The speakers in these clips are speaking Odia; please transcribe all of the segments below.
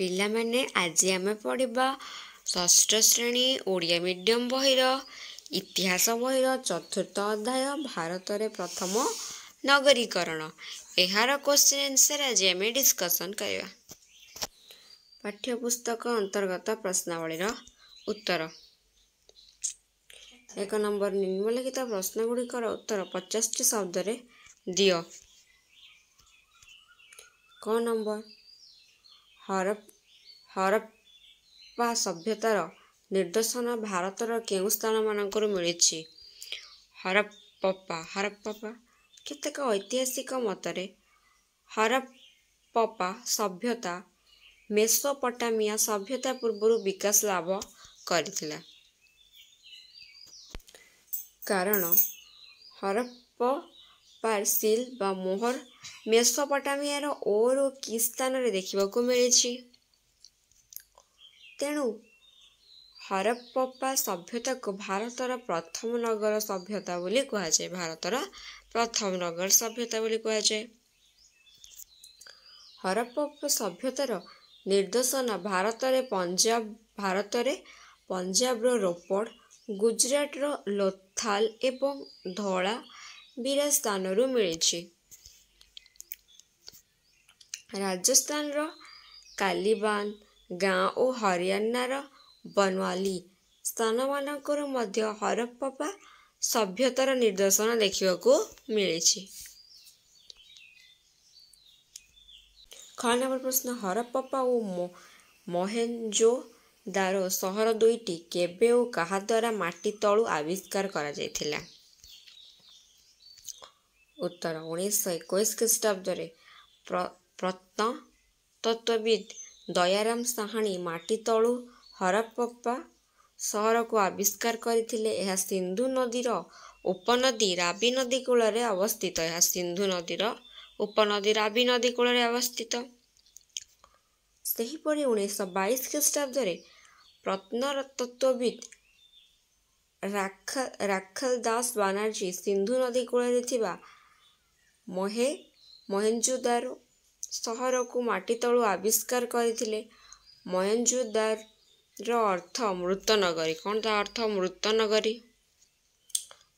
ପିଲାମାନେ ଆଜି ଆମେ ପଢ଼ିବା ଷଷ୍ଠ ଶ୍ରେଣୀ ଓଡ଼ିଆ ମିଡ଼ିୟମ ବହିର ଇତିହାସ ବହିର ଚତୁର୍ଥ ଅଧ୍ୟାୟ ଭାରତରେ ପ୍ରଥମ ନଗରୀକରଣ ଏହାର କ୍ୱେଶ୍ଚିନ୍ ଆନ୍ସର୍ ଆଜି ଆମେ ଡିସ୍କସନ୍ କରିବା ପାଠ୍ୟପୁସ୍ତକ ଅନ୍ତର୍ଗତ ପ୍ରଶ୍ନାବଳୀର ଉତ୍ତର ଏକ ନମ୍ବର ନିମ୍ନଲିଖିତ ପ୍ରଶ୍ନଗୁଡ଼ିକର ଉତ୍ତର ପଚାଶଟି ଶବ୍ଦରେ ଦିଅ କ ନମ୍ବର ହରପ ହରପ୍ପା ସଭ୍ୟତାର ନିର୍ଦ୍ଦେଶନ ଭାରତର କେଉଁ ସ୍ଥାନମାନଙ୍କରୁ ମିଳିଛି ହରପ୍ପା ହରପ୍ପା କେତେକ ଐତିହାସିକ ମତରେ ହରପ୍ପା ସଭ୍ୟତା ମେସୋପଟାମିଆ ସଭ୍ୟତା ପୂର୍ବରୁ ବିକାଶ ଲାଭ କରିଥିଲା କାରଣ ସିଲ୍ ବା ମୋହର ମେସୋପଟାମିଆର ଓରୁ କି ସ୍ଥାନରେ ଦେଖିବାକୁ ମିଳିଛି ତେଣୁ ହରପ୍ପା ସଭ୍ୟତାକୁ ଭାରତର ପ୍ରଥମ ନଗର ସଭ୍ୟତା ବୋଲି କୁହାଯାଏ ଭାରତର ପ୍ରଥମ ନଗର ସଭ୍ୟତା ବୋଲି କୁହାଯାଏ ହରପ୍ପା ସଭ୍ୟତାର ନିର୍ଦ୍ଦେଶନ ଭାରତରେ ପଞ୍ଜାବ ଭାରତରେ ପଞ୍ଜାବର ରୋପଡ଼ ଗୁଜୁରାଟର ଲୋଥାଲ ଏବଂ ଧଳା ବିରା ସ୍ଥାନରୁ ମିଳିଛି ରାଜସ୍ଥାନର କାଲିବାନ୍ଧ ଗାଁ ଓ ହରିୟାଣାର ବନୱାଲି ସ୍ଥାନମାନଙ୍କରୁ ମଧ୍ୟ ହରପ୍ପା ସଭ୍ୟତାର ନିଦର୍ଶନ ଦେଖିବାକୁ ମିଳିଛି ଖ ନମ୍ବର ପ୍ରଶ୍ନ ହରପ୍ପା ଓ ମହେଞ୍ଜୋ ଦାର ସହର ଦୁଇଟି କେବେ ଓ କାହା ଦ୍ୱାରା ମାଟି ତଳୁ ଆବିଷ୍କାର କରାଯାଇଥିଲା ଉତ୍ତର ଉଣେଇଶହ ଏକୋଇଶ ଖ୍ରୀଷ୍ଟାବ୍ଦରେ ପ୍ରତ୍ନ ପ୍ରତ୍ନତତ୍ତ୍ୱବିତ୍ ଦୟାରାମ ସାହାଣୀ ମାଟି ତଳୁ ହରପ୍ପା ସହରକୁ ଆବିଷ୍କାର କରିଥିଲେ ଏହା ସିନ୍ଧୁ ନଦୀର ଉପନଦୀ ରାବି ନଦୀ କୂଳରେ ଅବସ୍ଥିତ ଏହା ସିନ୍ଧୁ ନଦୀର ଉପନଦୀ ରାବି ନଦୀ କୂଳରେ ଅବସ୍ଥିତ ସେହିପରି ଉଣେଇଶହ ବାଇଶ ଖ୍ରୀଷ୍ଟାବ୍ଦରେ ପ୍ରତ୍ନର ପ୍ରତ୍ନତତ୍ତ୍ୱବିତ୍ ରାଖଲ ଦାସ ବାନାର୍ଜୀ ସିନ୍ଧୁ ନଦୀ କୂଳରେ ଥିବା ମହେ ମହେଞ୍ଜୁଦାରୁ ସହରକୁ ମାଟି ତଳୁ ଆବିଷ୍କାର କରିଥିଲେ ମୟଞ୍ଜୁଦାରର ଅର୍ଥ ମୃତ ନଗରୀ କ'ଣ ତା ଅର୍ଥ ମୃତ ନଗରୀ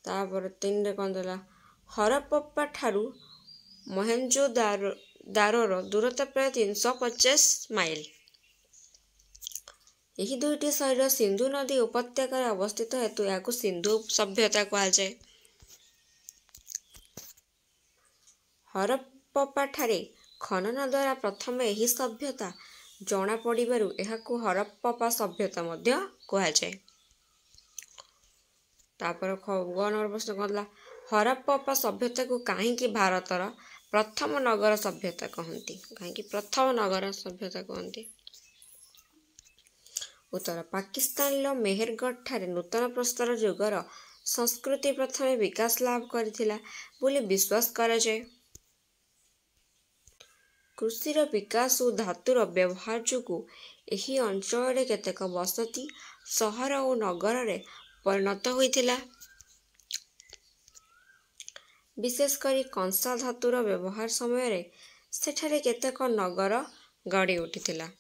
ତାପରେ ତିନିରେ କ'ଣ ଦେଲା ହରପ୍ପା ଠାରୁ ମହେଞ୍ଜୁଦାର ଦାରର ଦୂରତା ପ୍ରାୟ ତିନିଶହ ପଚାଶ ମାଇଲ ଏହି ଦୁଇଟି ସହର ସିନ୍ଧୁ ନଦୀ ଉପତ୍ୟକାରେ ଅବସ୍ଥିତ ହେତୁ ଏହାକୁ ସିନ୍ଧୁ ସଭ୍ୟତା କୁହାଯାଏ ହରପପା ଠାରେ ଖନନ ଦ୍ୱାରା ପ୍ରଥମେ ଏହି ସଭ୍ୟତା ଜଣାପଡ଼ିବାରୁ ଏହାକୁ ହରପ୍ପା ସଭ୍ୟତା ମଧ୍ୟ କୁହାଯାଏ ତାପରେ ଗଣର ପ୍ରଶ୍ନ କଲା ହରପ୍ପା ସଭ୍ୟତାକୁ କାହିଁକି ଭାରତର ପ୍ରଥମ ନଗର ସଭ୍ୟତା କହନ୍ତି କାହିଁକି ପ୍ରଥମ ନଗର ସଭ୍ୟତା କୁହନ୍ତି ଉତ୍ତର ପାକିସ୍ତାନର ମେହେରଗଡ଼ ଠାରେ ନୂତନ ପ୍ରସ୍ତର ଯୁଗର ସଂସ୍କୃତି ପ୍ରଥମେ ବିକାଶ ଲାଭ କରିଥିଲା ବୋଲି ବିଶ୍ୱାସ କରାଯାଏ କୃଷିର ବିକାଶ ଓ ଧାତୁର ବ୍ୟବହାର ଯୋଗୁଁ ଏହି ଅଞ୍ଚଳରେ କେତେକ ବସତି ସହର ଓ ନଗରରେ ପରିଣତ ହୋଇଥିଲା ବିଶେଷ କରି କଂସା ଧାତୁର ବ୍ୟବହାର ସମୟରେ ସେଠାରେ କେତେକ ନଗର ଗଢ଼ି ଉଠିଥିଲା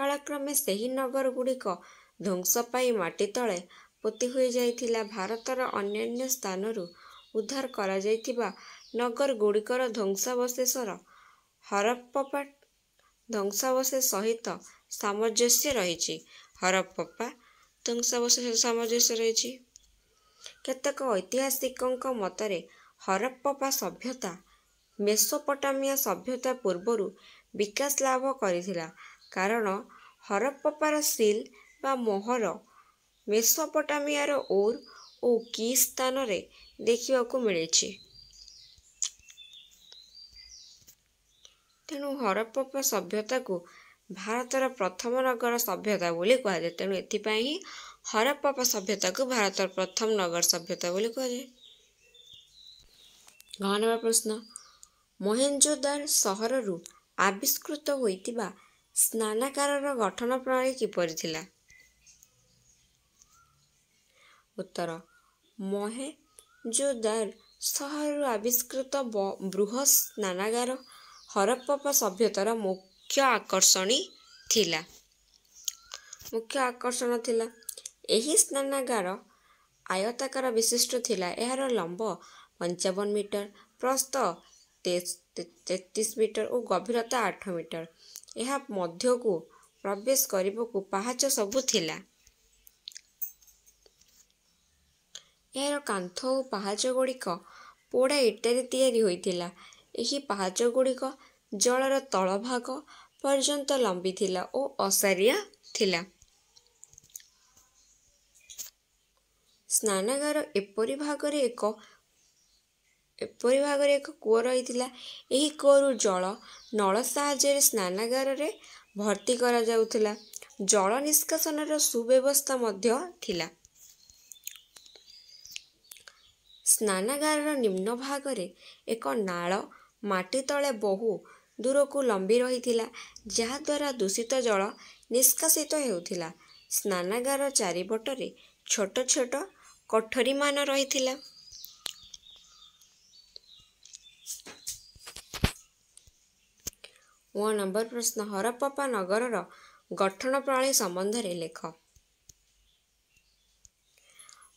କାଳକ୍ରମେ ସେହି ନଗର ଗୁଡ଼ିକ ଧ୍ୱଂସ ପାଇ ମାଟି ତଳେ ପୋତି ହୋଇଯାଇଥିଲା ଭାରତର ଅନ୍ୟାନ୍ୟ ସ୍ଥାନରୁ ଉଦ୍ଧାର କରାଯାଇଥିବା ନଗରଗୁଡ଼ିକର ଧ୍ୱଂସାବଶେଷର ହରପ୍ପା ଧ୍ୱଂସାବଶେଷ ସହିତ ସାମଞ୍ଜସ୍ୟ ରହିଛି ହରପ୍ପା ଧ୍ୱଂସାବଶେଷ ସାମଞ୍ଜସ୍ୟ ରହିଛି କେତେକ ଐତିହାସିକଙ୍କ ମତରେ ହରପ୍ପା ସଭ୍ୟତା ମେସୋପଟାମିଆ ସଭ୍ୟତା ପୂର୍ବରୁ ବିକାଶ ଲାଭ କରିଥିଲା କାରଣ ହରପ୍ପାର ସିଲ୍ ବା ମୋହର ମେସୋପଟାମିଆର ଓର୍ ଓ କି ସ୍ଥାନରେ ଦେଖିବାକୁ ମିଳିଛି ତେଣୁ ହରପ୍ପା ସଭ୍ୟତାକୁ ଭାରତର ପ୍ରଥମ ନଗର ସଭ୍ୟତା ବୋଲି କୁହାଯାଏ ତେଣୁ ଏଥିପାଇଁ ହିଁ ହରପ୍ପା ସଭ୍ୟତାକୁ ଭାରତର ପ୍ରଥମ ନଗର ସଭ୍ୟତା ବୋଲି କୁହାଯାଏ ଘନବା ପ୍ରଶ୍ନ ମହେଞ୍ଜୋଦାର ସହରରୁ ଆବିଷ୍କୃତ ହୋଇଥିବା ସ୍ନାନାକାରର ଗଠନ ପ୍ରଣାଳୀ କିପରି ଥିଲା ଉତ୍ତର ମହେଞ୍ଜୋଦାର ସହରରୁ ଆବିଷ୍କୃତ ବୃହତ ସ୍ନାନାଗାର ହରପ୍ପା ସଭ୍ୟତାର ମୁଖ୍ୟ ଆକର୍ଷଣୀ ଥିଲା ମୁଖ୍ୟ ଆକର୍ଷଣ ଥିଲା ଏହି ସ୍ନାନାଗାର ଆୟତାକାର ବିଶିଷ୍ଟ ଥିଲା ଏହାର ଲମ୍ବ ପଞ୍ଚାବନ ମିଟର ପ୍ରସ୍ତ ତେତିଶ ମିଟର ଓ ଗଭୀରତା ଆଠ ମିଟର ଏହା ମଧ୍ୟକୁ ପ୍ରବେଶ କରିବାକୁ ପାହାଚ ସବୁ ଥିଲା ଏହାର କାନ୍ଥ ଓ ପାହାଚ ଗୁଡ଼ିକ ପୋଡ଼ା ଇଟାରେ ତିଆରି ହୋଇଥିଲା ଏହି ପାହାଚଗୁଡ଼ିକ ଜଳର ତଳ ଭାଗ ପର୍ଯ୍ୟନ୍ତ ଲମ୍ବି ଥିଲା ଓ ଅସାରିଆ ଥିଲା ସ୍ନାନାଗାର ଏପରି ଭାଗରେ ଏକ ଏପରି ଭାଗରେ ଏକ କୂଅ ରହିଥିଲା ଏହି କୂଅରୁ ଜଳ ନଳ ସାହାଯ୍ୟରେ ସ୍ନାନାଗାରରେ ଭର୍ତ୍ତି କରାଯାଉଥିଲା ଜଳ ନିଷ୍କାସନର ସୁବ୍ୟବସ୍ଥା ମଧ୍ୟ ଥିଲା ସ୍ନାନାଗାରର ନିମ୍ନ ଭାଗରେ ଏକ ନାଳ ମାଟି ତଳେ ବହୁ ଦୂରକୁ ଲମ୍ବି ରହିଥିଲା ଯାହାଦ୍ୱାରା ଦୂଷିତ ଜଳ ନିଷ୍କାସିତ ହେଉଥିଲା ସ୍ନାନାଗାର ଚାରିପଟରେ ଛୋଟ ଛୋଟ କୋଠରୀମାନ ରହିଥିଲା ଓ ନମ୍ବର ପ୍ରଶ୍ନ ହରପ୍ପା ନଗରର ଗଠନ ପ୍ରଣାଳୀ ସମ୍ବନ୍ଧରେ ଲେଖ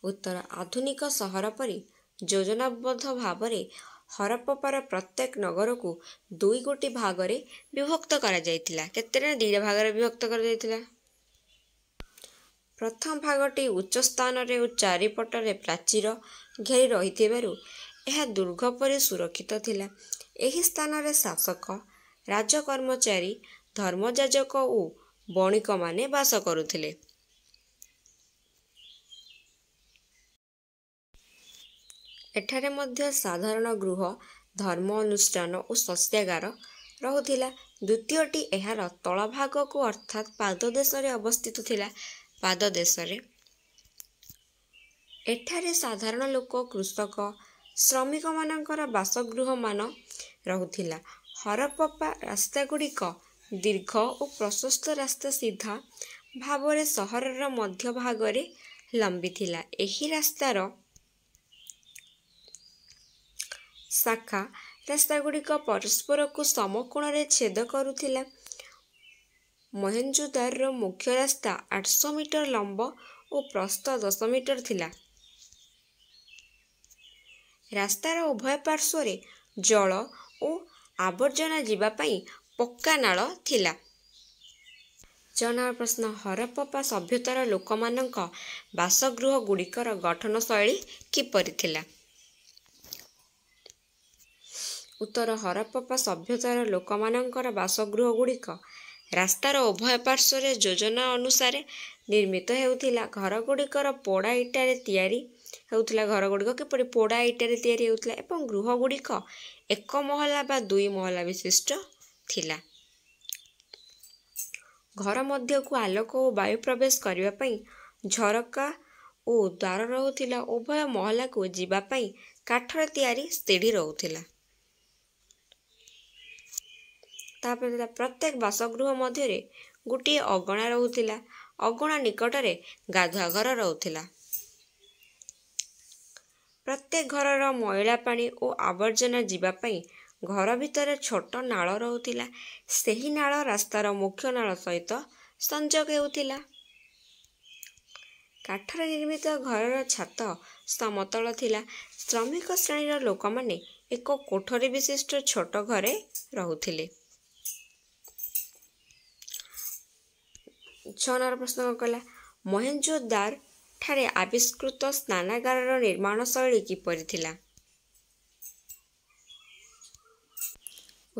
ଉତ୍ତର ଆଧୁନିକ ସହର ପରି ଯୋଜନାବଦ୍ଧ ଭାବରେ ହରପ୍ପାର ପ୍ରତ୍ୟେକ ନଗରକୁ ଦୁଇ ଗୋଟି ଭାଗରେ ବିଭକ୍ତ କରାଯାଇଥିଲା କେତେଟା ନା ଦୁଇଟା ଭାଗରେ ବିଭକ୍ତ କରାଯାଇଥିଲା ପ୍ରଥମ ଭାଗଟି ଉଚ୍ଚ ସ୍ଥାନରେ ଓ ଚାରିପଟରେ ପ୍ରାଚୀର ଘେରି ରହିଥିବାରୁ ଏହା ଦୁର୍ଘ ପରି ସୁରକ୍ଷିତ ଥିଲା ଏହି ସ୍ଥାନରେ ଶାସକ ରାଜକର୍ମଚାରୀ ଧର୍ମଯାଜକ ଓ ବଣିକମାନେ ବାସ କରୁଥିଲେ ଏଠାରେ ମଧ୍ୟ ସାଧାରଣ ଗୃହ ଧର୍ମ ଅନୁଷ୍ଠାନ ଓ ଶସ୍ୟାଗାର ରହୁଥିଲା ଦ୍ୱିତୀୟଟି ଏହାର ତଳ ଭାଗକୁ ଅର୍ଥାତ୍ ପାଦ ଦେଶରେ ଅବସ୍ଥିତ ଥିଲା ପାଦ ଦେଶରେ ଏଠାରେ ସାଧାରଣ ଲୋକ କୃଷକ ଶ୍ରମିକମାନଙ୍କର ବାସଗୃହମାନ ରହୁଥିଲା ହରପପା ରାସ୍ତା ଗୁଡ଼ିକ ଦୀର୍ଘ ଓ ପ୍ରଶସ୍ତ ରାସ୍ତା ସିଧା ଭାବରେ ସହରର ମଧ୍ୟଭାଗରେ ଲମ୍ବିଥିଲା ଏହି ରାସ୍ତାର ଶାଖା ରାସ୍ତା ଗୁଡ଼ିକ ପରସ୍ପରକୁ ସମକୋଣରେ ଛେଦ କରୁଥିଲା ମହେଞ୍ଜୁଦାରର ମୁଖ୍ୟ ରାସ୍ତା ଆଠଶହ ମିଟର ଲମ୍ବ ଓ ପ୍ରସ୍ତ ଦଶ ମିଟର ଥିଲା ରାସ୍ତାର ଉଭୟ ପାର୍ଶ୍ୱରେ ଜଳ ଓ ଆବର୍ଜନା ଯିବା ପାଇଁ ପକ୍କା ନାଳ ଥିଲା ଜଣାଳ ପ୍ରଶ୍ନ ହରପ୍ପା ସଭ୍ୟତାର ଲୋକମାନଙ୍କ ବାସଗୃହ ଗୁଡ଼ିକର ଗଠନ ଶୈଳୀ କିପରି ଥିଲା ଉତ୍ତର ହରପ୍ପା ସଭ୍ୟତାର ଲୋକମାନଙ୍କର ବାସଗୃହ ଗୁଡ଼ିକ ରାସ୍ତାର ଉଭୟ ପାର୍ଶ୍ୱରେ ଯୋଜନା ଅନୁସାରେ ନିର୍ମିତ ହେଉଥିଲା ଘରଗୁଡ଼ିକର ପୋଡ଼ା ଇଟାରେ ତିଆରି ହେଉଥିଲା ଘରଗୁଡ଼ିକ କିପରି ପୋଡ଼ା ଇଟାରେ ତିଆରି ହେଉଥିଲା ଏବଂ ଗୃହଗୁଡ଼ିକ ଏକ ମହଲା ବା ଦୁଇ ମହଲା ବିଶିଷ୍ଟ ଥିଲା ଘର ମଧ୍ୟକୁ ଆଲୋକ ଓ ବାୟୁ ପ୍ରବେଶ କରିବା ପାଇଁ ଝରକା ଓ ଦ୍ୱାର ରହୁଥିଲା ଉଭୟ ମହଲାକୁ ଯିବା ପାଇଁ କାଠରେ ତିଆରି ସିଢ଼ି ରହୁଥିଲା ତାପରେ ପ୍ରତ୍ୟେକ ବାସଗୃହ ମଧ୍ୟରେ ଗୋଟିଏ ଅଗଣା ରହୁଥିଲା ଅଗଣା ନିକଟରେ ଗାଧୁଆ ଘର ରହୁଥିଲା ପ୍ରତ୍ୟେକ ଘରର ମଇଳା ପାଣି ଓ ଆବର୍ଜନା ଯିବା ପାଇଁ ଘର ଭିତରେ ଛୋଟ ନାଳ ରହୁଥିଲା ସେହି ନାଳ ରାସ୍ତାର ମୁଖ୍ୟ ନାଳ ସହିତ ସଂଯୋଗ ହେଉଥିଲା କାଠରେ ନିର୍ମିତ ଘରର ଛାତ ସମତଳ ଥିଲା ଶ୍ରମିକ ଶ୍ରେଣୀର ଲୋକମାନେ ଏକ କୋଠରୀ ବିଶିଷ୍ଟ ଛୋଟ ଘରେ ରହୁଥିଲେ ଛଅ ନମ୍ବର ପ୍ରଶ୍ନ କଣ କଲା ମହେଞ୍ଜୋଦାର ଠାରେ ଆବିଷ୍କୃତ ସ୍ନାନାଗାରର ନିର୍ମାଣ ଶୈଳୀ କିପରି ଥିଲା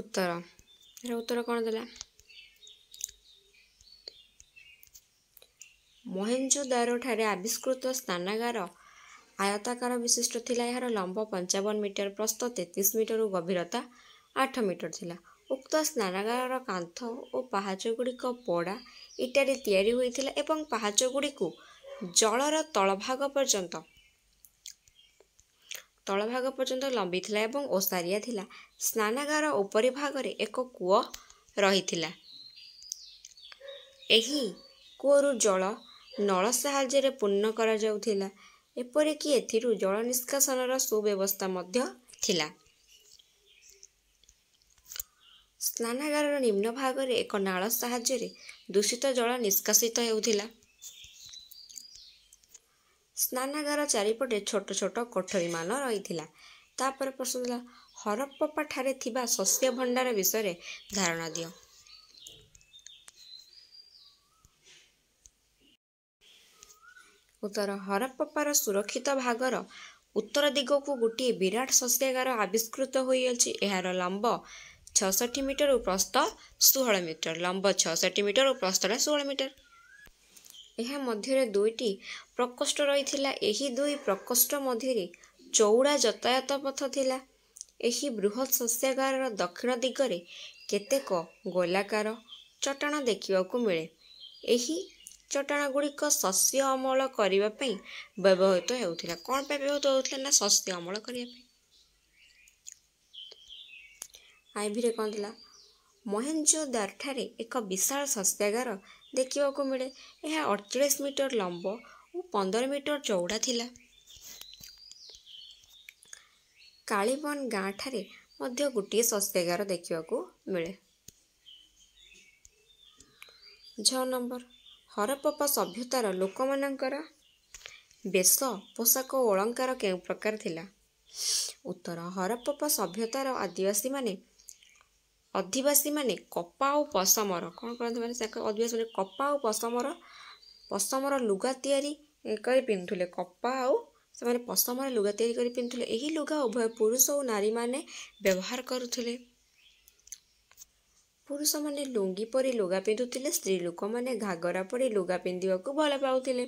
ଉତ୍ତର ଏର ଉତ୍ତର କ'ଣ ଦେଲା ମହେଞ୍ଜୋଦାର ଠାରେ ଆବିଷ୍କୃତ ସ୍ନାନାଗାର ଆୟତାକାର ବିଶିଷ୍ଟ ଥିଲା ଏହାର ଲମ୍ବ ପଞ୍ଚାବନ ମିଟର ପ୍ରସ୍ତ ତେତିଶ ମିଟରରୁ ଗଭୀରତା ଆଠ ମିଟର ଥିଲା ଉକ୍ତ ସ୍ନାନାଗାରର କାନ୍ଥ ଓ ପାହାଚ ଗୁଡ଼ିକ ପଡ଼ା ଇତ୍ୟାଦି ତିଆରି ହୋଇଥିଲା ଏବଂ ପାହାଚଗୁଡ଼ିକୁ ଜଳର ତଳଭାଗ ପର୍ଯ୍ୟନ୍ତ ତଳଭାଗ ପର୍ଯ୍ୟନ୍ତ ଲମ୍ବି ଥିଲା ଏବଂ ଓସାରିଆ ଥିଲା ସ୍ନାନାଗାର ଉପରି ଭାଗରେ ଏକ କୂଅ ରହିଥିଲା ଏହି କୂଅରୁ ଜଳ ନଳ ସାହାଯ୍ୟରେ ପୂର୍ଣ୍ଣ କରାଯାଉଥିଲା ଏପରିକି ଏଥିରୁ ଜଳ ନିଷ୍କାସନର ସୁବ୍ୟବସ୍ଥା ମଧ୍ୟ ଥିଲା ସ୍ନାନାଗାରର ନିମ୍ନ ଭାଗରେ ଏକ ନାଳ ସାହାଯ୍ୟରେ ଦୂଷିତ ଜଳ ନିଷ୍କାସିତ ହେଉଥିଲା ସ୍ନାନାଗାର ଚାରିପଟେ ଛୋଟ ଛୋଟ କୋଠରୀମାନ ରହିଥିଲା ତାପରେ ପ୍ରଶ୍ନ ଥିଲା ହରପ୍ପାଠାରେ ଥିବା ଶସ୍ୟ ଭଣ୍ଡାର ବିଷୟରେ ଧାରଣା ଦିଅ ଉତ୍ତର ହରପ୍ପାର ସୁରକ୍ଷିତ ଭାଗର ଉତ୍ତର ଦିଗକୁ ଗୋଟିଏ ବିରାଟ ଶସ୍ୟାଗାର ଆବିଷ୍କୃତ ହୋଇଅଛି ଏହାର ଲମ୍ବ ଛଅଷଠି ମିଟର ଓ ପ୍ରସ୍ତ ଷୋହଳ ମିଟର ଲମ୍ବ ଛଅଷଠି ମିଟର ଓ ପ୍ରସ୍ତଟା ଷୋହଳ ମିଟର ଏହା ମଧ୍ୟରେ ଦୁଇଟି ପ୍ରକୋଷ୍ଠ ରହିଥିଲା ଏହି ଦୁଇ ପ୍ରକୋଷ୍ଠ ମଧ୍ୟରେ ଚଉଡ଼ା ଯାତାୟାତ ପଥ ଥିଲା ଏହି ବୃହତ୍ ଶସ୍ୟାଗାରର ଦକ୍ଷିଣ ଦିଗରେ କେତେକ ଗୋଲାକାର ଚଟାଣ ଦେଖିବାକୁ ମିଳେ ଏହି ଚଟାଣଗୁଡ଼ିକ ଶସ୍ୟ ଅମଳ କରିବା ପାଇଁ ବ୍ୟବହୃତ ହେଉଥିଲା କ'ଣ ପାଇଁ ବ୍ୟବହୃତ ହେଉଥିଲା ନା ଶସ୍ୟ ଅମଳ କରିବା ପାଇଁ ଆଇଭିରେ କ'ଣ ଥିଲା ମହେଞ୍ଜୋ ଦାରଠାରେ ଏକ ବିଶାଳ ଶସ୍ୟାଗାର ଦେଖିବାକୁ ମିଳେ ଏହା ଅଠଚାଳିଶ ମିଟର ଲମ୍ବ ଓ ପନ୍ଦର ମିଟର ଚଉଡ଼ା ଥିଲା କାଳିବନ ଗାଁଠାରେ ମଧ୍ୟ ଗୋଟିଏ ଶସ୍ୟାଗାର ଦେଖିବାକୁ ମିଳେ ଛଅ ନମ୍ବର ହରପ୍ପ ସଭ୍ୟତାର ଲୋକମାନଙ୍କର ବେଶ ପୋଷାକ ଓ ଅଳଙ୍କାର କେଉଁ ପ୍ରକାର ଥିଲା ଉତ୍ତର ହରପ୍ପ ସଭ୍ୟତାର ଆଦିବାସୀମାନେ ଅଧିବାସୀମାନେ କପା ଆଉ ପଶମର କ'ଣ କରନ୍ତି ମାନେ ସେ ଅଧିବାସୀ ମାନେ କପା ଆଉ ପଶମର ପଶମର ଲୁଗା ତିଆରି କରି ପିନ୍ଧୁଥିଲେ କପା ଆଉ ସେମାନେ ପଶମର ଲୁଗା ତିଆରି କରି ପିନ୍ଧୁଥିଲେ ଏହି ଲୁଗା ଉଭୟ ପୁରୁଷ ଓ ନାରୀମାନେ ବ୍ୟବହାର କରୁଥିଲେ ପୁରୁଷମାନେ ଲୁଙ୍ଗି ପରି ଲୁଗା ପିନ୍ଧୁଥିଲେ ସ୍ତ୍ରୀ ଲୋକମାନେ ଘାଗରା ପରି ଲୁଗା ପିନ୍ଧିବାକୁ ଭଲ ପାଉଥିଲେ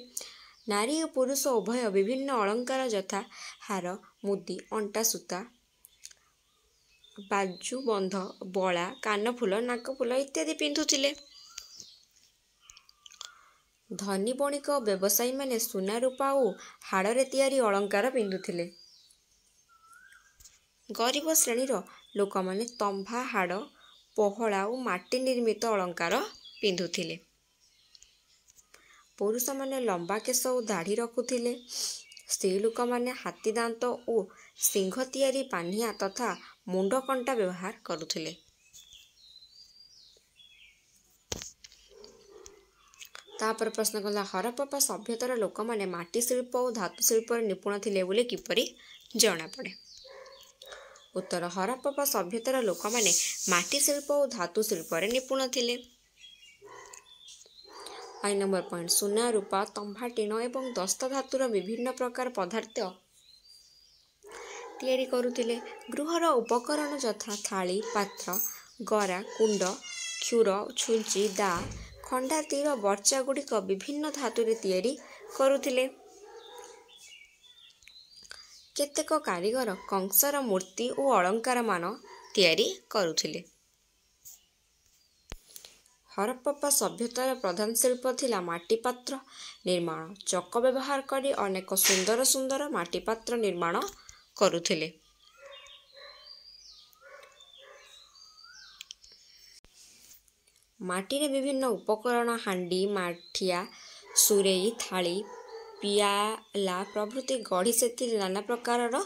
ନାରୀ ଓ ପୁରୁଷ ଉଭୟ ବିଭିନ୍ନ ଅଳଙ୍କାର ଯଥା ହାର ମୁଦି ଅଣ୍ଟା ସୂତା ବାଜୁ ବନ୍ଧ ବଳା କାନଫୁଲ ନାକଫୁଲ ଇତ୍ୟାଦି ପିନ୍ଧୁଥିଲେ ଧନୀ ବଣିକ ବ୍ୟବସାୟୀମାନେ ସୁନାରୂପା ଓ ହାଡ଼ରେ ତିଆରି ଅଳଙ୍କାର ପିନ୍ଧୁଥିଲେ ଗରିବ ଶ୍ରେଣୀର ଲୋକମାନେ ତମ୍ଭା ହାଡ଼ ପହଳା ଓ ମାଟି ନିର୍ମିତ ଅଳଙ୍କାର ପିନ୍ଧୁଥିଲେ ପୁରୁଷମାନେ ଲମ୍ବା କେଶ ଓ ଦାଢ଼ି ରଖୁଥିଲେ ସ୍ତ୍ରୀ ଲୋକମାନେ ହାତୀ ଦାନ୍ତ ଓ ସିଂହ ତିଆରି ପାନିଆ ତଥା ମୁଣ୍ଡକଣ୍ଟା ବ୍ୟବହାର କରୁଥିଲେ ତାପରେ ପ୍ରଶ୍ନ କଲା ହରପ୍ପା ସଭ୍ୟତାର ଲୋକମାନେ ମାଟି ଶିଳ୍ପ ଓ ଧାତୁ ଶିଳ୍ପରେ ନିପୁଣ ଥିଲେ ବୋଲି କିପରି ଜଣାପଡ଼େ ଉତ୍ତର ହରପ୍ପା ସଭ୍ୟତାର ଲୋକମାନେ ମାଟି ଶିଳ୍ପ ଓ ଧାତୁ ଶିଳ୍ପରେ ନିପୁଣ ଥିଲେ ଆଇ ନମ୍ବର ପଏଣ୍ଟ ସୁନା ରୂପା ତମ୍ଭାଟିଣ ଏବଂ ଦସ୍ତ ଧାତୁର ବିଭିନ୍ନ ପ୍ରକାର ପଦାର୍ଥ ତିଆରି କରୁଥିଲେ ଗୃହର ଉପକରଣ ଯଥା ଥାଳି ପାତ୍ର ଗରା କୁଣ୍ଡ କ୍ଷୁର ଛୁଞ୍ଚି ଦା ଖଣ୍ଡା ତୀର ବର୍ଚା ଗୁଡ଼ିକ ବିଭିନ୍ନ ଧାତୁରେ ତିଆରି କରୁଥିଲେ କେତେକ କାରିଗର କଂସର ମୂର୍ତ୍ତି ଓ ଅଳଙ୍କାରମାନ ତିଆରି କରୁଥିଲେ ହରପ୍ପା ସଭ୍ୟତାର ପ୍ରଧାନ ଶିଳ୍ପ ଥିଲା ମାଟିପାତ୍ର ନିର୍ମାଣ ଚକ ବ୍ୟବହାର କରି ଅନେକ ସୁନ୍ଦର ସୁନ୍ଦର ମାଟିପାତ୍ର ନିର୍ମାଣ କରୁଥିଲେ ମାଟିରେ ବିଭିନ୍ନ ଉପକରଣ ହାଣ୍ଡି ମାଠିଆ ସୁରେଇ ଥାଳି ପିଆଲା ପ୍ରଭୃତି ଗଢ଼ି ସେଥିରେ ନାନା ପ୍ରକାରର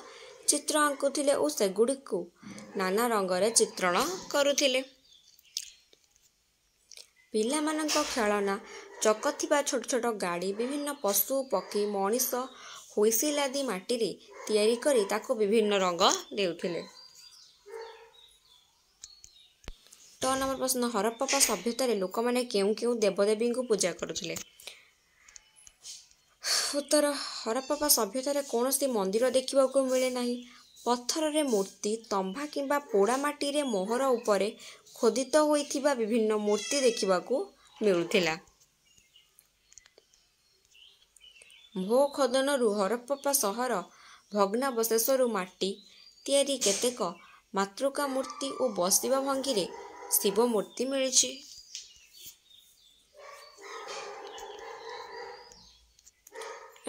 ଚିତ୍ର ଆଙ୍କୁଥିଲେ ଓ ସେଗୁଡ଼ିକୁ ନାନା ରଙ୍ଗରେ ଚିତ୍ରଣ କରୁଥିଲେ ପିଲାମାନଙ୍କ ଖେଳନା ଚକ ଥିବା ଛୋଟ ଛୋଟ ଗାଡ଼ି ବିଭିନ୍ନ ପଶୁ ପକ୍ଷୀ ମଣିଷ ହୋଇସିଲ ଆଦି ମାଟିରେ ତିଆରି କରି ତାକୁ ବିଭିନ୍ନ ରଙ୍ଗ ଦେଉଥିଲେ ଟ ନମ୍ବର ପ୍ରଶ୍ନ ହରପ୍ପା ସଭ୍ୟତାରେ ଲୋକମାନେ କେଉଁ କେଉଁ ଦେବଦେବୀଙ୍କୁ ପୂଜା କରୁଥିଲେ ଉତ୍ତର ହରପ୍ପା ସଭ୍ୟତାରେ କୌଣସି ମନ୍ଦିର ଦେଖିବାକୁ ମିଳେ ନାହିଁ ପଥରରେ ମୂର୍ତ୍ତି ତମ୍ଭା କିମ୍ବା ପୋଡ଼ାମାଟିରେ ମୋହର ଉପରେ ଖୋଦିତ ହୋଇଥିବା ବିଭିନ୍ନ ମୂର୍ତ୍ତି ଦେଖିବାକୁ ମିଳୁଥିଲା ଭୋ ଖୋଦନରୁ ହରପ୍ପା ସହର ଭଗ୍ନାବଶେଷରୁ ମାଟି ତିଆରି କେତେକ ମାତୃକା ମୂର୍ତ୍ତି ଓ ବସିବା ଭଙ୍ଗୀରେ ଶିବ ମୂର୍ତ୍ତି ମିଳିଛି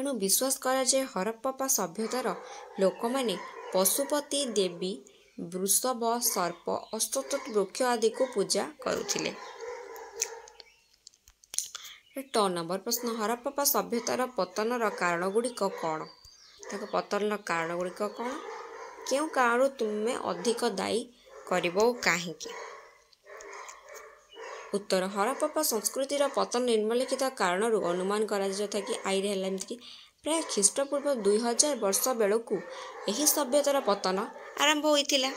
ଏଣୁ ବିଶ୍ୱାସ କରାଯାଏ ହରପ୍ପା ସଭ୍ୟତାର ଲୋକମାନେ ପଶୁପତି ଦେବୀ ବୃଷଭ ସର୍ପ ଅସ୍ତ ବୃକ୍ଷ ଆଦିକୁ ପୂଜା କରୁଥିଲେ ଟ ନମ୍ବର ପ୍ରଶ୍ନ ହରପ୍ପା ସଭ୍ୟତାର ପତନର କାରଣ ଗୁଡ଼ିକ କ'ଣ ତାଙ୍କ ପତନର କାରଣ ଗୁଡ଼ିକ କ'ଣ କେଉଁ କାରଣରୁ ତୁମେ ଅଧିକ ଦାୟୀ କରିବ କାହିଁକି ଉତ୍ତର ହରପ୍ପା ସଂସ୍କୃତିର ପତନ ନିମ୍ନଲିଖିତ କାରଣରୁ ଅନୁମାନ କରାଯାଏ ଯଥା କି ଆଇରେ ହେଲା ଏମିତିକି ପ୍ରାୟ ଖ୍ରୀଷ୍ଟପୂର୍ବ ଦୁଇ ହଜାର ବର୍ଷ ବେଳକୁ ଏହି ସଭ୍ୟତାର ପତନ ଆରମ୍ଭ ହୋଇଥିଲା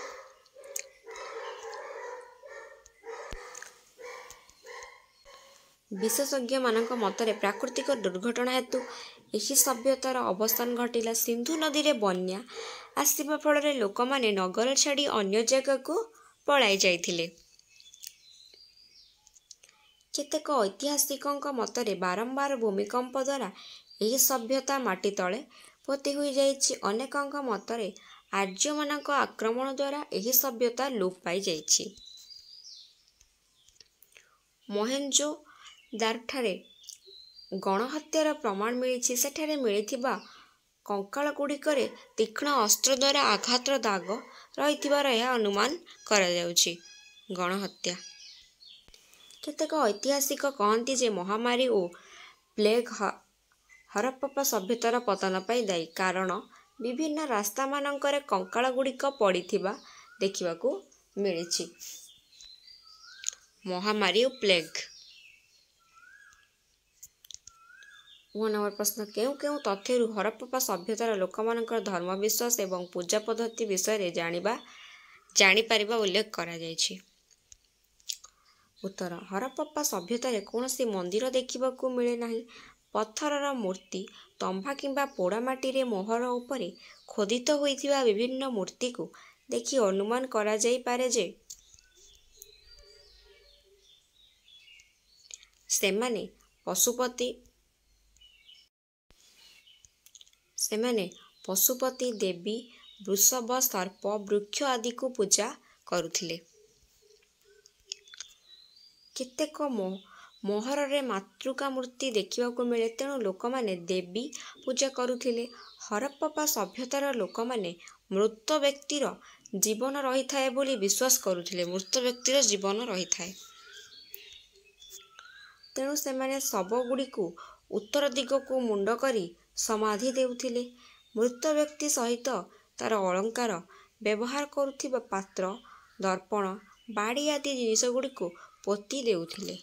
ବିଶେଷଜ୍ଞମାନଙ୍କ ମତରେ ପ୍ରାକୃତିକ ଦୁର୍ଘଟଣା ହେତୁ ଏହି ସଭ୍ୟତାର ଅବସାନ ଘଟିଲା ସିନ୍ଧୁ ନଦୀରେ ବନ୍ୟା ଆସିବା ଫଳରେ ଲୋକମାନେ ନଗର ଛାଡ଼ି ଅନ୍ୟ ଜାଗାକୁ ପଳାଇ ଯାଇଥିଲେ କେତେକ ଐତିହାସିକଙ୍କ ମତରେ ବାରମ୍ବାର ଭୂମିକମ୍ପ ଦ୍ୱାରା ଏହି ସଭ୍ୟତା ମାଟି ତଳେ ପୋତି ହୋଇଯାଇଛି ଅନେକଙ୍କ ମତରେ ଆର୍ଯ୍ୟମାନଙ୍କ ଆକ୍ରମଣ ଦ୍ୱାରା ଏହି ସଭ୍ୟତା ଲୋପ ପାଇଯାଇଛି ମହେଞ୍ଜୋ ଦାରଠାରେ ଗଣହତ୍ୟାର ପ୍ରମାଣ ମିଳିଛି ସେଠାରେ ମିଳିଥିବା କଙ୍କାଳ ଗୁଡ଼ିକରେ ତୀକ୍ଷ୍ଣ ଅସ୍ତ୍ର ଦ୍ୱାରା ଆଘାତର ଦାଗ ରହିଥିବାର ଏହା ଅନୁମାନ କରାଯାଉଛି ଗଣହତ୍ୟା କେତେକ ଐତିହାସିକ କହନ୍ତି ଯେ ମହାମାରୀ ଓ ପ୍ଲେଗ ହରପ୍ପା ସଭ୍ୟତାର ପତନ ପାଇଁ ଦାୟୀ କାରଣ ବିଭିନ୍ନ ରାସ୍ତାମାନଙ୍କରେ କଙ୍କାଳ ଗୁଡ଼ିକ ପଡ଼ିଥିବା ଦେଖିବାକୁ ମିଳିଛି ମହାମାରୀ ଓ ପ୍ଲେଗ୍ ଉଣ ନମ୍ବର ପ୍ରଶ୍ନ କେଉଁ କେଉଁ ତଥ୍ୟରୁ ହରପ୍ପା ସଭ୍ୟତାର ଲୋକମାନଙ୍କର ଧର୍ମବିଶ୍ୱାସ ଏବଂ ପୂଜା ପଦ୍ଧତି ବିଷୟରେ ଜାଣିବା ଜାଣିପାରିବା ଉଲ୍ଲେଖ କରାଯାଇଛି ଉତ୍ତର ହରପ୍ପା ସଭ୍ୟତାରେ କୌଣସି ମନ୍ଦିର ଦେଖିବାକୁ ମିଳେ ନାହିଁ ପଥରର ମୂର୍ତ୍ତି ତମ୍ଭା କିମ୍ବା ପୋଡ଼ା ମାଟିରେ ମୋହର ଉପରେ ଖୋଦିତ ହୋଇଥିବା ବିଭିନ୍ନ ମୂର୍ତ୍ତିକୁ ଦେଖି ଅନୁମାନ କରାଯାଇପାରେ ଯେ ସେମାନେ ପଶୁପତି ସେମାନେ ପଶୁପତି ଦେବୀ ବୃଷଭ ସର୍ପ ବୃକ୍ଷ ଆଦିକୁ ପୂଜା କରୁଥିଲେ କେତେକ ମୋହରରେ ମାତୃକା ମୂର୍ତ୍ତି ଦେଖିବାକୁ ମିଳେ ତେଣୁ ଲୋକମାନେ ଦେବୀ ପୂଜା କରୁଥିଲେ ହରପ୍ପା ସଭ୍ୟତାର ଲୋକମାନେ ମୃତ ବ୍ୟକ୍ତିର ଜୀବନ ରହିଥାଏ ବୋଲି ବିଶ୍ୱାସ କରୁଥିଲେ ମୃତ ବ୍ୟକ୍ତିର ଜୀବନ ରହିଥାଏ ତେଣୁ ସେମାନେ ଶବଗୁଡ଼ିକୁ ଉତ୍ତର ଦିଗକୁ ମୁଣ୍ଡ କରି ସମାଧି ଦେଉଥିଲେ ମୃତ ବ୍ୟକ୍ତି ସହିତ ତାର ଅଳଙ୍କାର ବ୍ୟବହାର କରୁଥିବା ପାତ୍ର ଦର୍ପଣ ବାଡ଼ି ଆଦି ଜିନିଷ ଗୁଡ଼ିକୁ ପୋତି ଦେଉଥିଲେ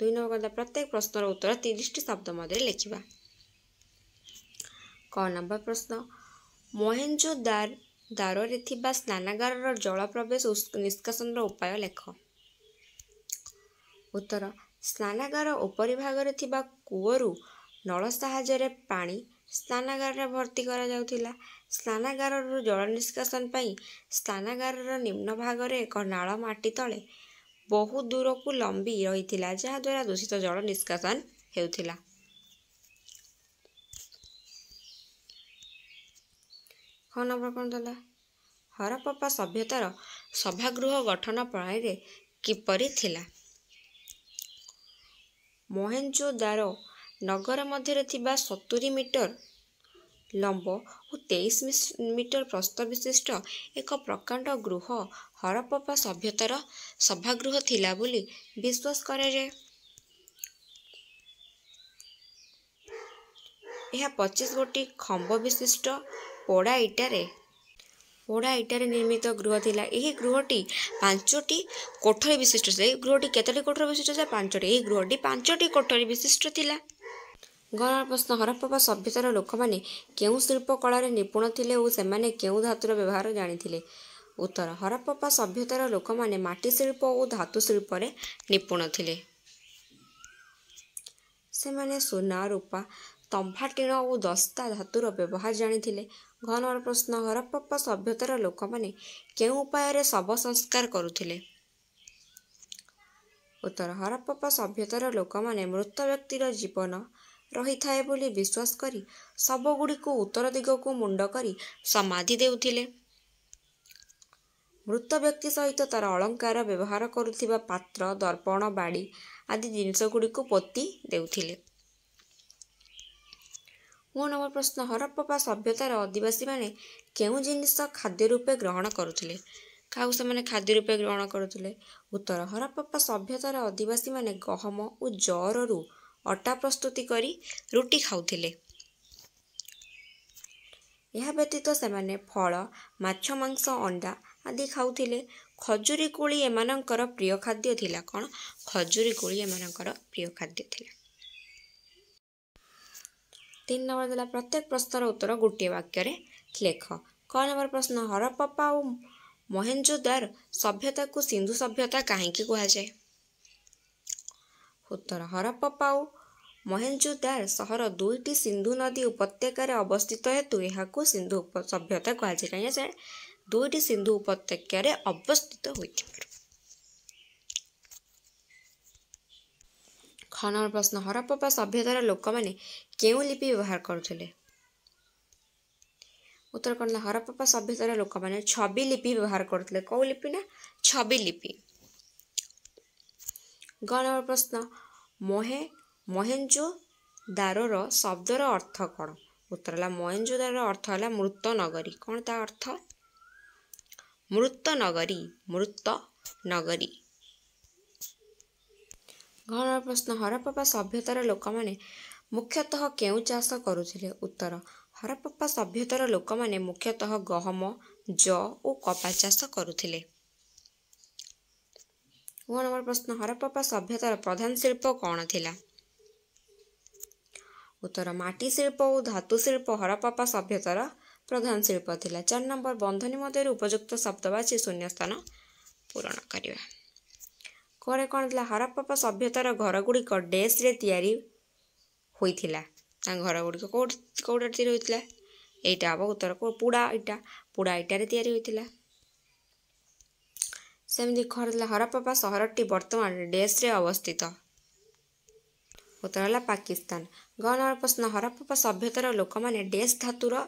ଦୁଇ ନମ୍ବର କଥା ପ୍ରତ୍ୟେକ ପ୍ରଶ୍ନର ଉତ୍ତର ତିରିଶଟି ଶବ୍ଦ ମଧ୍ୟରେ ଲେଖିବା କ ନମ୍ବର ପ୍ରଶ୍ନ ମହେଞ୍ଜୁ ଦାର ଦ୍ୱାରରେ ଥିବା ସ୍ନାନାଗାରର ଜଳ ପ୍ରବେଶ ନିଷ୍କାସନର ଉପାୟ ଲେଖ ଉତ୍ତର ସ୍ନାନାଗାର ଉପରି ଭାଗରେ ଥିବା କୂଅରୁ ନଳ ସାହାଯ୍ୟରେ ପାଣି ସ୍ନାନାଗାରରେ ଭର୍ତ୍ତି କରାଯାଉଥିଲା ସ୍ନାନାଗାରରୁ ଜଳ ନିଷ୍କାସନ ପାଇଁ ସ୍ନାନାଗାରର ନିମ୍ନ ଭାଗରେ ଏକ ନାଳ ମାଟି ତଳେ ବହୁ ଦୂରକୁ ଲମ୍ବି ରହିଥିଲା ଯାହାଦ୍ୱାରା ଦୂଷିତ ଜଳ ନିଷ୍କାସନ ହେଉଥିଲା କ'ଣ ନମ୍ବର କ'ଣ ପ୍ରକଣ୍ଡଲା ହରପ୍ପା ସଭ୍ୟତାର ସଭାଗୃହ ଗଠନ ପ୍ରଣାଳୀରେ କିପରି ଥିଲା ମହେଞ୍ଜୋଦାରୋ ନଗର ମଧ୍ୟରେ ଥିବା ସତୁରି ମିଟର ଲମ୍ବ ଓ ତେଇଶ ମିଟର ପ୍ରସ୍ତ ବିଶିଷ୍ଟ ଏକ ପ୍ରକାଣ୍ଡ ଗୃହ ହରପ୍ପା ସଭ୍ୟତାର ସଭାଗୃହ ଥିଲା ବୋଲି ବିଶ୍ୱାସ କରାଯାଏ ଏହା ପଚିଶ ଗୋଟି ଖମ୍ବ ବିଶିଷ୍ଟ ପୋଡ଼ା ଇଟାରେ ପୋଡ଼ା ଇଟାରେ ନିର୍ମିତ ଗୃହ ଥିଲା ଏହି ଗୃହଟି ପାଞ୍ଚଟି କୋଠରୀ ବିଶିଷ୍ଟ ଥିଲା ଏହି ଗୃହଟି କେତୋଟି କୋଠରୀ ବିଶିଷ୍ଟ ଥିଲା ପାଞ୍ଚଟି ଏହି ଗୃହଟି ପାଞ୍ଚଟି କୋଠରୀ ବିଶିଷ୍ଟ ଥିଲା ପ୍ରଶ୍ନ ହରପ୍ପା ସଭ୍ୟତାର ଲୋକମାନେ କେଉଁ ଶିଳ୍ପ କଳାରେ ନିପୁଣ ଥିଲେ ଓ ସେମାନେ କେଉଁ ଧାତୁର ବ୍ୟବହାର ଜାଣିଥିଲେ ଉତ୍ତର ହରପ୍ପା ସଭ୍ୟତାର ଲୋକମାନେ ମାଟି ଶିଳ୍ପ ଓ ଧାତୁ ଶିଳ୍ପରେ ନିପୁଣ ଥିଲେ ସେମାନେ ସୁନା ରୂପା ତମ୍ଭାଟିଣ ଓ ଦସ୍ତା ଧାତୁର ବ୍ୟବହାର ଜାଣିଥିଲେ ଘ ନମ୍ବର ପ୍ରଶ୍ନ ହରପ୍ପା ସଭ୍ୟତାର ଲୋକମାନେ କେଉଁ ଉପାୟରେ ଶବ ସଂସ୍କାର କରୁଥିଲେ ଉତ୍ତର ହରପ୍ପା ସଭ୍ୟତାର ଲୋକମାନେ ମୃତ ବ୍ୟକ୍ତିର ଜୀବନ ରହିଥାଏ ବୋଲି ବିଶ୍ୱାସ କରି ଶବଗୁଡ଼ିକୁ ଉତ୍ତର ଦିଗକୁ ମୁଣ୍ଡ କରି ସମାଧି ଦେଉଥିଲେ ମୃତ ବ୍ୟକ୍ତି ସହିତ ତାର ଅଳଙ୍କାର ବ୍ୟବହାର କରୁଥିବା ପାତ୍ର ଦର୍ପଣ ବାଡ଼ି ଆଦି ଜିନିଷଗୁଡ଼ିକୁ ପୋତି ଦେଉଥିଲେ ମୋ ନମ୍ବର ପ୍ରଶ୍ନ ହରପ୍ପା ସଭ୍ୟତାର ଅଧିବାସୀମାନେ କେଉଁ ଜିନିଷ ଖାଦ୍ୟ ରୂପେ ଗ୍ରହଣ କରୁଥିଲେ କାହାକୁ ସେମାନେ ଖାଦ୍ୟ ରୂପେ ଗ୍ରହଣ କରୁଥିଲେ ଉତ୍ତର ହରପ୍ପା ସଭ୍ୟତାର ଅଧିବାସୀମାନେ ଗହମ ଓ ଜରରୁ ଅଟା ପ୍ରସ୍ତୁତି କରି ରୁଟି ଖାଉଥିଲେ ଏହା ବ୍ୟତୀତ ସେମାନେ ଫଳ ମାଛ ମାଂସ ଅଣ୍ଡା ଆଦି ଖାଉଥିଲେ ଖଜୁରୀ କୋଳି ଏମାନଙ୍କର ପ୍ରିୟ ଖାଦ୍ୟ ଥିଲା କ'ଣ ଖଜୁରୀ କୋଳି ଏମାନଙ୍କର ପ୍ରିୟ ଖାଦ୍ୟ ଥିଲା ତିନି ନମ୍ବର ଦେଲା ପ୍ରତ୍ୟେକ ପ୍ରଶ୍ନର ଉତ୍ତର ଗୋଟିଏ ବାକ୍ୟରେ ଲେଖ କ ନମ୍ବର ପ୍ରଶ୍ନ ହରପ୍ପା ଓ ମହେଞ୍ଜୁଦାର ସଭ୍ୟତାକୁ ସିନ୍ଧୁ ସଭ୍ୟତା କାହିଁକି କୁହାଯାଏ ଉତ୍ତର ହରପ୍ପା ଓ ମହେଞ୍ଜୁଦାର ସହର ଦୁଇଟି ସିନ୍ଧୁ ନଦୀ ଉପତ୍ୟକାରେ ଅବସ୍ଥିତ ହେତୁ ଏହାକୁ ସିନ୍ଧୁ ସଭ୍ୟତା କୁହାଯାଏ କାହିଁକି ସେ ଦୁଇଟି ସିନ୍ଧୁ ଉପତ୍ୟକାରେ ଅବସ୍ଥିତ ହୋଇଥିବାରୁ ଖ ନମ୍ବର ପ୍ରଶ୍ନ ହରପ୍ପା ସଭ୍ୟତାର ଲୋକମାନେ କେଉଁ ଲିପି ବ୍ୟବହାର କରୁଥିଲେ ଉତ୍ତର କଣ ହରପ୍ପା ସଭ୍ୟତାର ଲୋକମାନେ ଛବି ଲିପି ବ୍ୟବହାର କରୁଥିଲେ କେଉଁ ଲିପି ନା ଛବି ଲିପି ଗ ନମ୍ବର ପ୍ରଶ୍ନ ମହେ ମହେଞ୍ଜୁ ଦାରର ଶବ୍ଦର ଅର୍ଥ କ'ଣ ଉତ୍ତର ହେଲା ମହେଞ୍ଜୁ ଦାରର ଅର୍ଥ ହେଲା ମୃତ ନଗରୀ କ'ଣ ତା ଅର୍ଥ ମୃତ ନଗରୀ ମୃତ ନଗରୀ ଗ ନମ୍ବର ପ୍ରଶ୍ନ ହରପ୍ପା ସଭ୍ୟତାର ଲୋକମାନେ ମୁଖ୍ୟତଃ କେଉଁ ଚାଷ କରୁଥିଲେ ଉତ୍ତର ହରପ୍ପା ସଭ୍ୟତାର ଲୋକମାନେ ମୁଖ୍ୟତଃ ଗହମ ଜ ଓ କପା ଚାଷ କରୁଥିଲେ ଗୋ ନମ୍ବର ପ୍ରଶ୍ନ ହରପ୍ପା ସଭ୍ୟତାର ପ୍ରଧାନ ଶିଳ୍ପ କ'ଣ ଥିଲା ଉତ୍ତର ମାଟି ଶିଳ୍ପ ଓ ଧାତୁ ଶିଳ୍ପ ହରପ୍ପା ସଭ୍ୟତାର ପ୍ରଧାନ ଶିଳ୍ପ ଥିଲା ଚାରି ନମ୍ବର ବନ୍ଧନୀ ମଧ୍ୟରେ ଉପଯୁକ୍ତ ଶବ୍ଦବାଚୀ ସ୍ଥାନ ପୂରଣ କରିବା କରେ କ'ଣ ଥିଲା ହରପ୍ପା ସଭ୍ୟତାର ଘରଗୁଡ଼ିକ ଡେସ୍ରେ ତିଆରି ହୋଇଥିଲା ତାଙ୍କ ଘର ଗୁଡ଼ିକ କେଉଁଠି କେଉଁଠାରେ ତିଆରି ହୋଇଥିଲା ଏଇଟା ହେବ ଉତ୍ତର ପୋଡ଼ା ଇଟା ପୋଡ଼ା ଇଟାରେ ତିଆରି ହୋଇଥିଲା ସେମିତି ଘର ଥିଲା ହରପ୍ପା ସହରଟି ବର୍ତ୍ତମାନ ଡେସ୍ରେ ଅବସ୍ଥିତ ଉତ୍ତର ହେଲା ପାକିସ୍ତାନ ଗଣପ୍ରଶ୍ନ ହରପ୍ପା ସଭ୍ୟତାର ଲୋକମାନେ ଡେସ୍ ଧାତୁର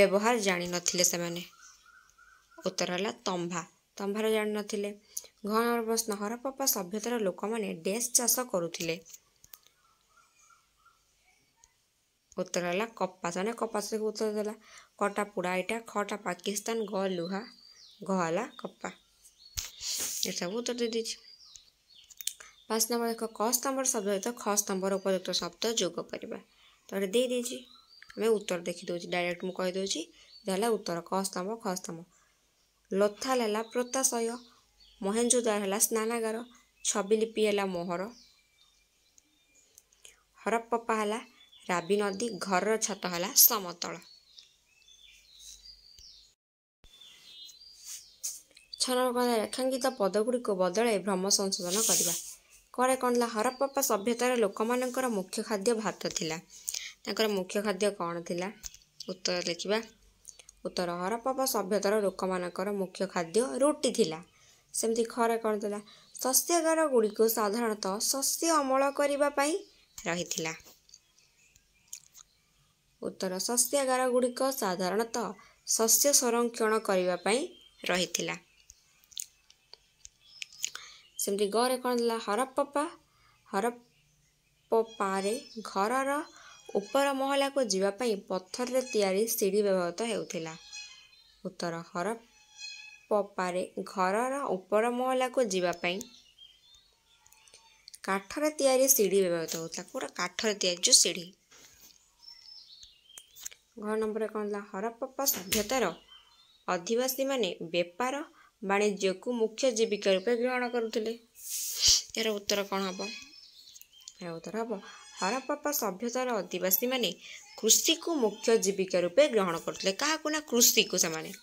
ବ୍ୟବହାର ଜାଣିନଥିଲେ ସେମାନେ ଉତ୍ତର ହେଲା ତମ୍ଭା ତମ୍ଭାର ଜାଣିନଥିଲେ ଘନ ପ୍ରଶ୍ନ ହରପ୍ପା ସଭ୍ୟତାର ଲୋକମାନେ ଡେସ୍ ଚାଷ କରୁଥିଲେ ଉତ୍ତର ହେଲା କପା ମାନେ କପାସକୁ ଉତ୍ତର ଦେଲା କଟା ପୋଡ଼ା ଏଇଟା ଖଟା ପାକିସ୍ତାନ ଗ ଲୁହା ଘ ହେଲା କପା ଏସବୁ ଉତ୍ତର ଦେଇଦେଇଛି ପାଞ୍ଚ ନମ୍ବର ଏକ କ ସ୍ତମ୍ଭର ଶବ୍ଦ ସହିତ ଖ ସ୍ତମ୍ଭର ଉପଯୁକ୍ତ ଶବ୍ଦ ଯୋଗ କରିବା ତ ଏଇଟା ଦେଇଦେଇଛି ଆମେ ଉତ୍ତର ଦେଖିଦେଉଛି ଡାଇରେକ୍ଟ ମୁଁ କହିଦେଉଛି ଏଇଟା ହେଲା ଉତ୍ତର କ ସ୍ତମ୍ଭ ଖ ସ୍ତମ୍ଭ ଲୋଥାଲ ହେଲା ପ୍ରୋତାଶୟ ମହେଞ୍ଜୋଦାର ହେଲା ସ୍ନାନାଗାର ଛବିଲିପି ହେଲା ମୋହର ହରପ୍ପା ହେଲା ରାବି ନଦୀ ଘରର ଛାତ ହେଲା ସମତଳ ଛଅ ନମ୍ବର ରେଖାଙ୍କିତ ପଦଗୁଡ଼ିକୁ ବଦଳାଇ ଭ୍ରମ ସଂଶୋଧନ କରିବା କରେ କ'ଣ ହେଲା ହରପ୍ପା ସଭ୍ୟତାର ଲୋକମାନଙ୍କର ମୁଖ୍ୟ ଖାଦ୍ୟ ଭାତ ଥିଲା ତାଙ୍କର ମୁଖ୍ୟ ଖାଦ୍ୟ କ'ଣ ଥିଲା ଉତ୍ତର ଲେଖିବା ଉତ୍ତର ହରପ୍ପା ସଭ୍ୟତାର ଲୋକମାନଙ୍କର ମୁଖ୍ୟ ଖାଦ୍ୟ ରୁଟି ଥିଲା ସେମିତି ଖରେ କ'ଣ ଥିଲା ଶସ୍ୟାଗାର ଗୁଡ଼ିକୁ ସାଧାରଣତଃ ଶସ୍ୟ ଅମଳ କରିବା ପାଇଁ ରହିଥିଲା ଉତ୍ତର ଶସ୍ୟାଗାର ଗୁଡ଼ିକ ସାଧାରଣତଃ ଶସ୍ୟ ସଂରକ୍ଷଣ କରିବା ପାଇଁ ରହିଥିଲା ସେମିତି ଗରେ କ'ଣ ଥିଲା ହରପ୍ପା ହରପ୍ପାରେ ଘରର ଉପର ମହଲାକୁ ଯିବା ପାଇଁ ପଥରରେ ତିଆରି ସିଢ଼ି ବ୍ୟବହୃତ ହେଉଥିଲା ଉତ୍ତର ହରପ୍ପାରେ ଘରର ଉପର ମହଲାକୁ ଯିବା ପାଇଁ କାଠରେ ତିଆରି ସିଢ଼ି ବ୍ୟବହୃତ ହେଉଥିଲା କେଉଁଟା କାଠରେ ତିଆରି ଯେଉଁ ସିଢ଼ି ଘର ନମ୍ବରରେ କ'ଣ ହେଲା ହରପ୍ପା ସଭ୍ୟତାର ଅଧିବାସୀମାନେ ବେପାର ବାଣିଜ୍ୟକୁ ମୁଖ୍ୟ ଜୀବିକା ରୂପେ ଗ୍ରହଣ କରୁଥିଲେ ଏହାର ଉତ୍ତର କ'ଣ ହେବ ଏହାର ଉତ୍ତର ହେବ ହରପ୍ପା ସଭ୍ୟତାର ଅଧିବାସୀମାନେ କୃଷିକୁ ମୁଖ୍ୟ ଜୀବିକା ରୂପେ ଗ୍ରହଣ କରୁଥିଲେ କାହାକୁ ନା କୃଷିକୁ ସେମାନେ